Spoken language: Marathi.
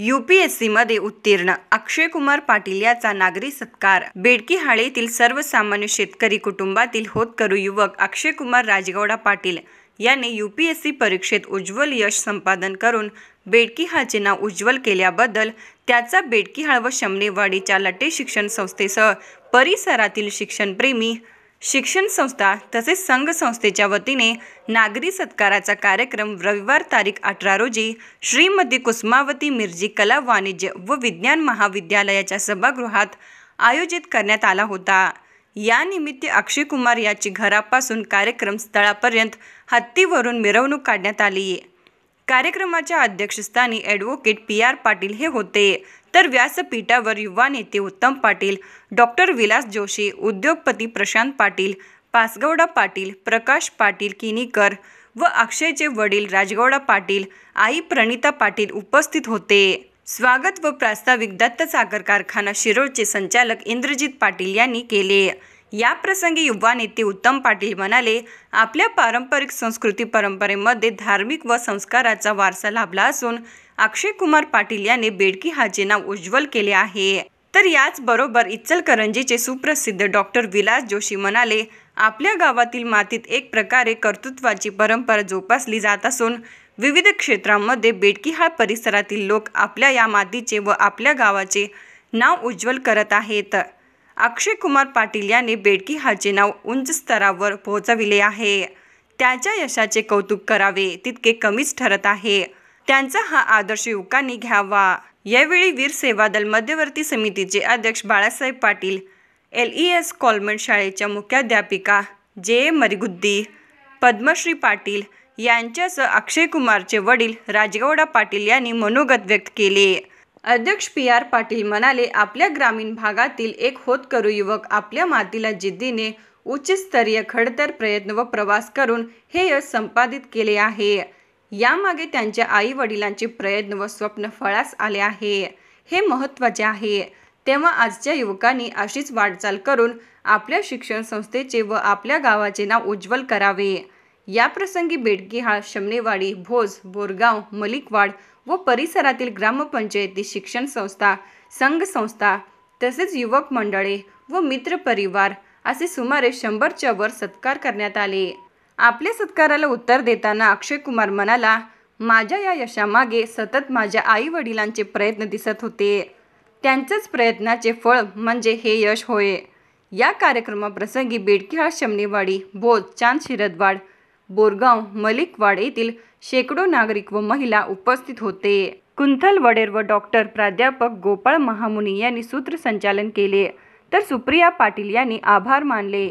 यू पी एस उत्तीर्ण अक्षय कुमार पाटील याचा नागरी सत्कार बेडकी सर्वसामान्य शेतकरी कुटुंबातील होतकरू युवक अक्षय कुमार राजगौडा पाटील याने यू पी एस सी परीक्षेत उज्ज्वल यश संपादन करून बेडकीहाळचे नाव उज्ज्वल केल्याबद्दल त्याचा बेडकीहाळ व शमनेवाडीच्या लटे शिक्षण संस्थेसह परिसरातील शिक्षणप्रेमी शिक्षण संस्था तसेच संघ संस्थेच्या वतीने नागरी सत्काराचा कार्यक्रम रविवार तारीख अठरा रोजी श्रीमती कुसुमावती मिरजी कला वाणिज्य व विज्ञान महाविद्यालयाच्या सभागृहात आयोजित करण्यात आला होता या अक्षय कुमार याची घरापासून कार्यक्रम स्थळापर्यंत हत्तीवरून मिरवणूक काढण्यात आली कार्यक्रमाच्या अध्यक्षस्थानी ॲडव्होकेट पी आर पाटील हे होते तर व्यासपीठावर युवा नेते उत्तम पाटील डॉक्टर विलास जोशी उद्योगपती प्रशांत पाटील पासगौडा पाटील प्रकाश पाटील किनीकर व अक्षयचे वडील राजगौडा पाटील आई प्रणिता पाटील उपस्थित होते स्वागत व प्रास्ताविक दत्त साखर कारखाना शिरोळचे संचालक इंद्रजित पाटील यांनी केले याप्रसंगी युवा नेते उत्तम पाटील म्हणाले आपल्या पारंपरिक संस्कृती परंपरेमध्ये धार्मिक व संस्काराचा वारसा लाभला असून अक्षय कुमार पाटील यांनी बेडकी हाचे नाव उज्ज्वल केले आहे तर याचबरोबर इचलकरंजीचे सुप्रसिद्ध डॉक्टर विलास जोशी म्हणाले आपल्या गावातील मातीत एक प्रकारे कर्तृत्वाची परंपरा जोपासली जात असून विविध क्षेत्रांमध्ये बेडकी हा परिसरातील लोक आपल्या या मातीचे व आपल्या गावाचे नाव उज्ज्वल करत आहेत अक्षय कुमार पाटील यांनी बेडकी हाचे नाव उंच स्तरावर पोहोचविले आहे त्याच्या यशाचे कौतुक करावे तितके कमीच ठरत आहे त्यांचा हा आदर्श युवकांनी घ्यावा यावेळी वीर सेवा दल मध्यवर्ती समितीचे अध्यक्ष Balasaheb Patil L E S कॉलमेंट शाळेच्या मुख्याध्यापिका जे ए मरिगुद्दी पद्मश्री पाटील यांच्यासह अक्षय कुमारचे वडील राजगौडा पाटील यांनी मनोगत व्यक्त केले अध्यक्ष पी आर पाटील म्हणाले आपल्या ग्रामीण भागातील एक होतकरू युवक आपल्या मातीला जिद्दीने उच्चस्तरीय खडतर प्रयत्न व प्रवास करून हे यश संपादित केले आहे यामागे त्यांच्या आई वडिलांचे प्रयत्न व स्वप्न फळास आले आहे हे महत्त्वाचे आहे तेव्हा आजच्या युवकांनी अशीच वाटचाल करून आपल्या शिक्षण संस्थेचे व आपल्या गावाचे नाव उज्ज्वल करावे याप्रसंगी बेडकी हा शमनेवाडी भोज बोरगाव मलिकवाड व परिसरातील ग्रामपंचायती शिक्षण संस्था संघ संस्था तसेच युवक मंडळे व मित्र परिवार असे सुमारे शंभरच्या वर सत्कार करण्यात आले आपल्या सत्काराला उत्तर देताना अक्षय कुमार म्हणाला माझ्या या यशामागे सतत माझ्या आई वडिलांचे प्रयत्न दिसत होते त्यांच्याच प्रयत्नाचे फळ म्हणजे हे यश होय या कार्यक्रमाप्रसंगी बेडकीहाळ शमनेवाडी बोध चांद शिरदवाड बोरगाव मलिकवाड येथील शेकडो नागरिक व महिला उपस्थित होते कुंथल वडेर व डॉक्टर प्राध्यापक गोपाळ महामुनी यांनी सूत्रसंचालन केले तर सुप्रिया पाटील यांनी आभार मानले